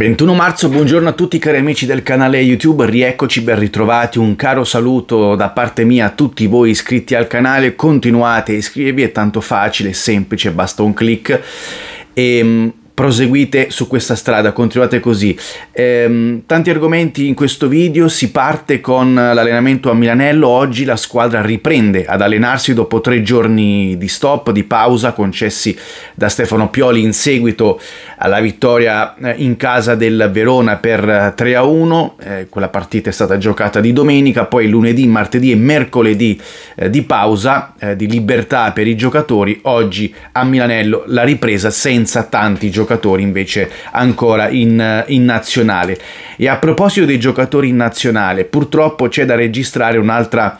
21 marzo, buongiorno a tutti cari amici del canale YouTube, rieccoci ben ritrovati, un caro saluto da parte mia a tutti voi iscritti al canale, continuate a iscrivervi, è tanto facile, semplice, basta un clic e ehm, proseguite su questa strada, continuate così. Ehm, tanti argomenti in questo video, si parte con l'allenamento a Milanello, oggi la squadra riprende ad allenarsi dopo tre giorni di stop, di pausa concessi da Stefano Pioli in seguito alla vittoria eh, in casa del Verona per 3 eh, a 1. Eh, quella partita è stata giocata di domenica, poi lunedì, martedì e mercoledì di pausa, di libertà per i giocatori. Oggi a Milanello la ripresa senza tanti giocatori invece ancora in, in nazionale. E a proposito dei giocatori in nazionale, purtroppo c'è da registrare un'altra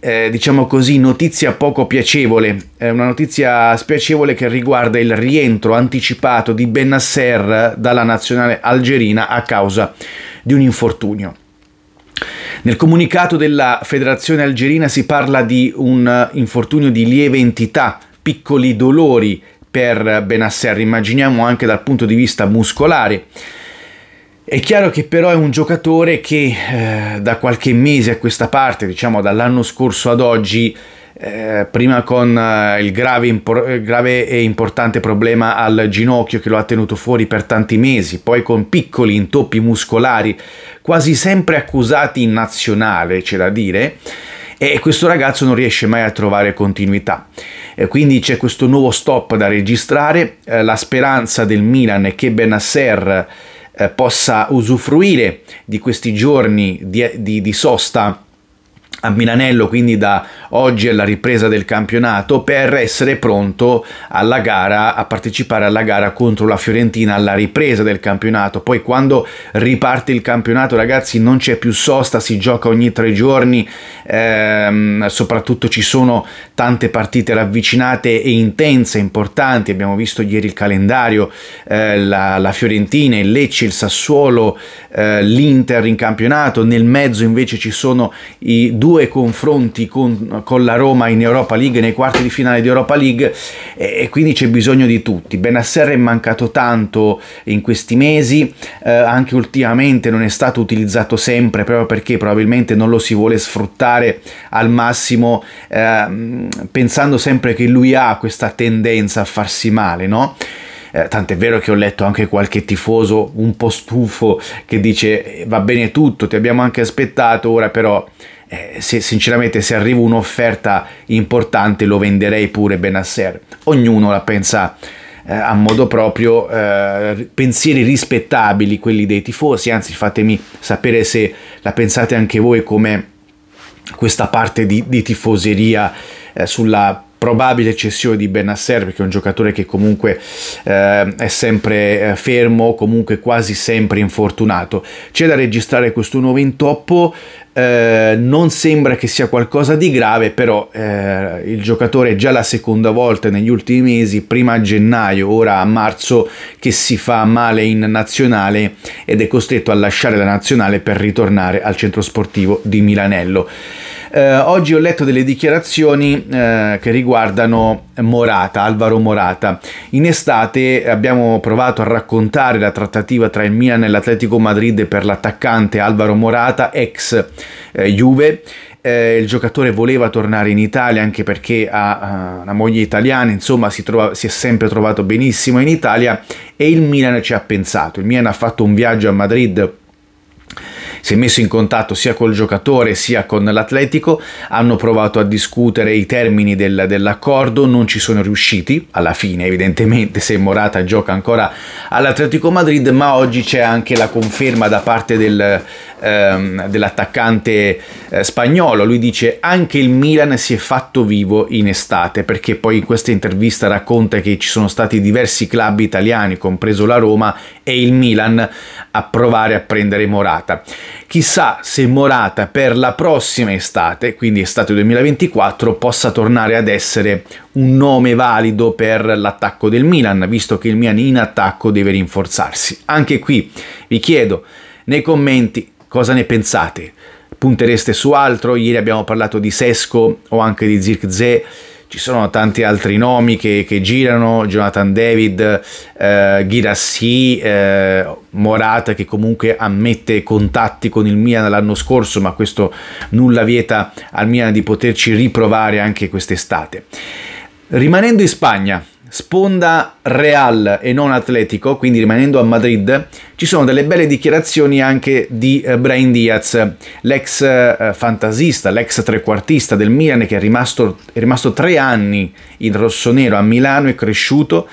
eh, diciamo così, notizia poco piacevole, eh, una notizia spiacevole che riguarda il rientro anticipato di Benasser dalla nazionale algerina a causa di un infortunio. Nel comunicato della Federazione Algerina si parla di un infortunio di lieve entità, piccoli dolori per Benasser, immaginiamo anche dal punto di vista muscolare. È chiaro che però è un giocatore che eh, da qualche mese a questa parte, diciamo dall'anno scorso ad oggi, eh, prima con eh, il grave, impor- grave, e importante problema al ginocchio che lo ha tenuto fuori per tanti mesi, poi con piccoli intoppi muscolari, quasi sempre accusati in nazionale, c'è da dire, e questo ragazzo non riesce mai a trovare continuità quindi c'è questo nuovo stop da registrare, eh, la speranza del Milan è che Benasser eh, possa usufruire di questi giorni di, di, di sosta a Milanello quindi da oggi alla ripresa del campionato per essere pronto alla gara a partecipare alla gara contro la Fiorentina alla ripresa del campionato poi quando riparte il campionato ragazzi non c'è più sosta si gioca ogni tre giorni ehm, soprattutto ci sono tante partite ravvicinate e intense importanti abbiamo visto ieri il calendario eh, la, la, Fiorentina il Lecce il Sassuolo eh, l'Inter in campionato nel mezzo invece ci sono i due due confronti con, con, la Roma in Europa League, nei quarti di finale di Europa League e, e quindi c'è bisogno di tutti. Benasser è mancato tanto in questi mesi, eh, anche ultimamente non è stato utilizzato sempre proprio perché probabilmente non lo si vuole sfruttare al massimo eh, pensando sempre che lui ha questa tendenza a farsi male, no? Eh, tant'è vero che ho letto anche qualche tifoso un po' stufo che dice eh, va bene tutto, ti abbiamo anche aspettato, ora però eh, se, sinceramente se arriva un'offerta importante lo venderei pure Benasser. Ognuno la pensa eh, a modo proprio, eh, pensieri rispettabili quelli dei tifosi, anzi fatemi sapere se la pensate anche voi come questa parte di, di tifoseria eh, sulla probabile cessione di Benasser perché è un giocatore che comunque eh, è sempre eh, fermo, comunque quasi sempre infortunato. C'è da registrare questo nuovo intoppo, eh, non sembra che sia qualcosa di grave, però eh, il giocatore è già la seconda volta negli ultimi mesi, prima a gennaio, ora a marzo, che si fa male in nazionale ed è costretto a lasciare la nazionale per ritornare al centro sportivo di Milanello. Eh, oggi ho letto delle dichiarazioni eh, che riguardano Morata, Alvaro Morata. In estate abbiamo provato a raccontare la trattativa tra il Milan e l'Atletico Madrid per l'attaccante Alvaro Morata, ex eh, Juve. Eh, il giocatore voleva tornare in Italia anche perché ha uh, una moglie italiana, insomma si, trova, si, è sempre trovato benissimo in Italia e il Milan ci ha pensato. Il Milan ha fatto un viaggio a Madrid si è messo in contatto sia col giocatore sia con l'Atletico, hanno provato a discutere i termini del, dell'accordo, non ci sono riusciti, alla fine evidentemente se Morata gioca ancora all'Atletico Madrid, ma oggi c'è anche la conferma da parte del, ehm, dell'attaccante eh, spagnolo, lui dice anche il Milan si è fatto vivo in estate, perché poi in questa intervista racconta che ci sono stati diversi club italiani, compreso la Roma e il Milan, a provare a prendere Morata. Chissà se Morata per la prossima estate, quindi estate 2024, possa tornare ad essere un nome valido per l'attacco del Milan, visto che il Milan in attacco deve rinforzarsi. Anche qui vi chiedo nei commenti cosa ne pensate. Puntereste su altro? Ieri abbiamo parlato di Sesco o anche di Zirkzee ci sono tanti altri nomi che, che girano, Jonathan David, eh, Girassi, eh, Morata che comunque ammette contatti con il Milan l'anno scorso, ma questo nulla vieta al Milan di poterci riprovare anche quest'estate. Rimanendo in Spagna, sponda Real e non Atletico, quindi rimanendo a Madrid, ci sono delle belle dichiarazioni anche di eh, Brian Diaz, l'ex eh, fantasista, l'ex trequartista del Milan che è rimasto, è rimasto tre anni in rossonero a Milano, è cresciuto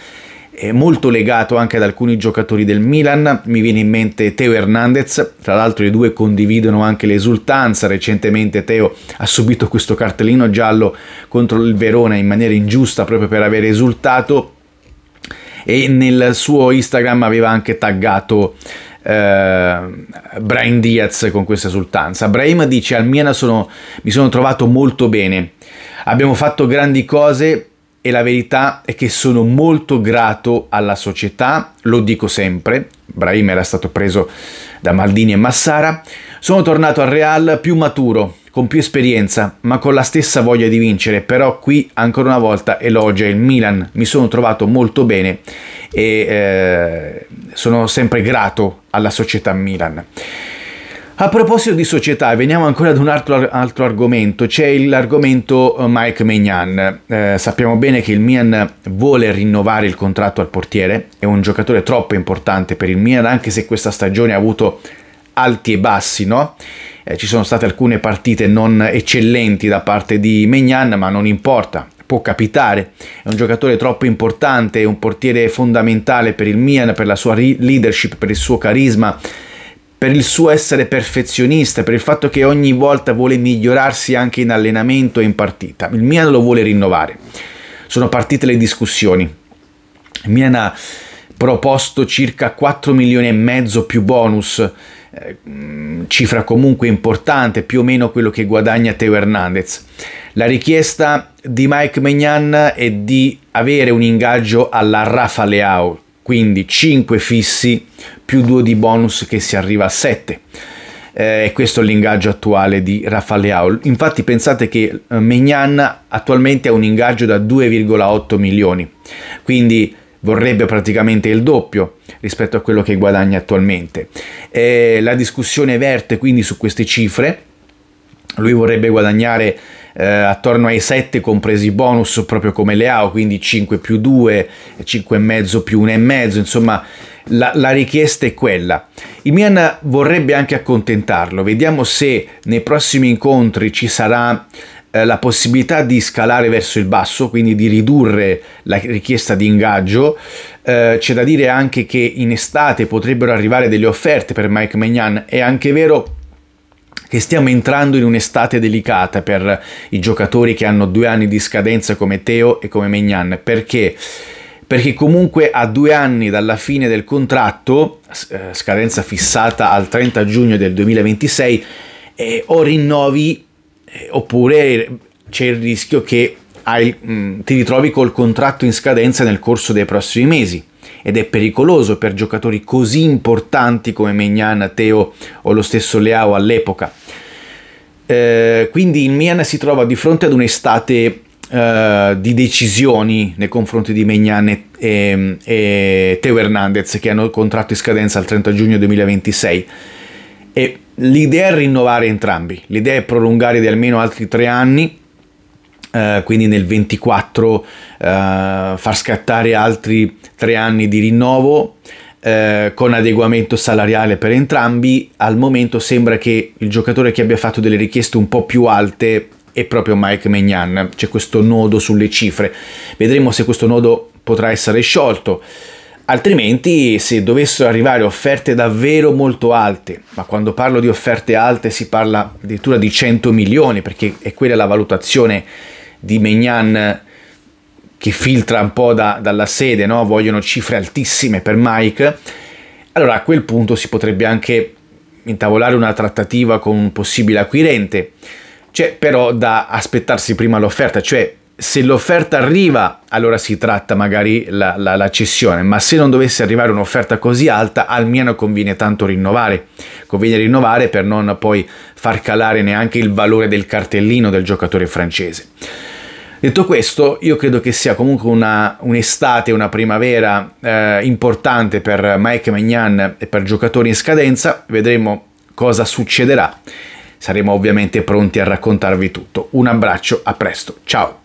è molto legato anche ad alcuni giocatori del Milan, mi viene in mente Teo Hernandez, tra l'altro i due condividono anche l'esultanza, recentemente Teo ha subito questo cartellino giallo contro il Verona in maniera ingiusta proprio per aver esultato e nel suo Instagram aveva anche taggato Uh, eh, Brian Diaz con questa esultanza. Brahim dice: Al Miena sono, mi sono trovato molto bene. Abbiamo fatto grandi cose e la verità è che sono molto grato alla società, lo dico sempre, Brahim era stato preso da Maldini e Massara, sono tornato al Real più maturo, con più esperienza, ma con la stessa voglia di vincere, però qui ancora una volta elogia il Milan, mi sono trovato molto bene e eh, sono sempre grato alla società Milan. A proposito di società, veniamo ancora ad un altro, altro argomento, c'è l'argomento eh, Mike Maignan. Eh, sappiamo bene che il Milan vuole rinnovare il contratto al portiere, è un giocatore troppo importante per il Milan, anche se questa stagione ha avuto alti e bassi, no? Eh, ci sono state alcune partite non eccellenti da parte di Maignan, ma non importa, può capitare. È un giocatore troppo importante, è un portiere fondamentale per il Milan, per la sua leadership, per il suo carisma, per il suo essere perfezionista, per il fatto che ogni volta vuole migliorarsi anche in allenamento e in partita. Il Milan lo vuole rinnovare. Sono partite le discussioni. Il Milan ha proposto circa 4 milioni e mezzo più bonus, eh, mm, cifra comunque importante, più o meno quello che guadagna Teo Hernandez. La richiesta di Mike Megnan è di avere un ingaggio alla Rafa Leao, quindi 5 fissi più 2 di bonus che si arriva a 7. Eh, questo è l'ingaggio attuale di Rafale Leao. Infatti pensate che eh, Mignan attualmente ha un ingaggio da 2,8 milioni, quindi vorrebbe praticamente il doppio rispetto a quello che guadagna attualmente. Eh, la discussione verte quindi su queste cifre, lui vorrebbe guadagnare eh, attorno ai 7 compresi bonus proprio come Leao, quindi 5 più 2, 5,5 più 1,5, insomma la, la, richiesta è quella. Il Milan vorrebbe anche accontentarlo, vediamo se nei prossimi incontri ci sarà eh, la possibilità di scalare verso il basso, quindi di ridurre la richiesta di ingaggio. Eh, c'è da dire anche che in estate potrebbero arrivare delle offerte per Mike Magnan, è anche vero che stiamo entrando in un'estate delicata per i giocatori che hanno due anni di scadenza come Teo e come Megnan, perché? Perché comunque a due anni dalla fine del contratto, eh, scadenza fissata al 30 giugno del 2026, eh, o rinnovi eh, oppure c'è il rischio che hai, mh, ti ritrovi col contratto in scadenza nel corso dei prossimi mesi ed è pericoloso per giocatori così importanti come Mignan, Teo o lo stesso Leao all'epoca. Eh, quindi il Milan si trova di fronte ad un'estate eh, di decisioni nei confronti di Mignan e, e, e Teo Hernandez che hanno il contratto in scadenza il 30 giugno 2026. E l'idea è rinnovare entrambi, l'idea è prolungare di almeno altri tre anni, eh, quindi nel 24 4, eh, far scattare altri tre anni di rinnovo eh, con adeguamento salariale per entrambi, al momento sembra che il giocatore che abbia fatto delle richieste un po' più alte è proprio Mike Magnan. c'è questo nodo sulle cifre, vedremo se questo nodo potrà essere sciolto altrimenti se dovessero arrivare offerte davvero molto alte, ma quando parlo di offerte alte si parla addirittura di 100 milioni perché è quella la valutazione di Megnan che filtra un po' da, dalla sede, no? vogliono cifre altissime per Mike, allora a quel punto si potrebbe anche intavolare una trattativa con un possibile acquirente. C'è cioè, però da aspettarsi prima l'offerta, cioè se l'offerta arriva allora si tratta magari la, la, la, cessione, ma se non dovesse arrivare un'offerta così alta almeno conviene tanto rinnovare, conviene rinnovare per non poi far calare neanche il valore del cartellino del giocatore francese. Detto questo, io credo che sia comunque una, un'estate, una primavera eh, importante per Mike Magnan e per giocatori in scadenza. Vedremo cosa succederà. Saremo ovviamente pronti a raccontarvi tutto. Un abbraccio, a presto, ciao!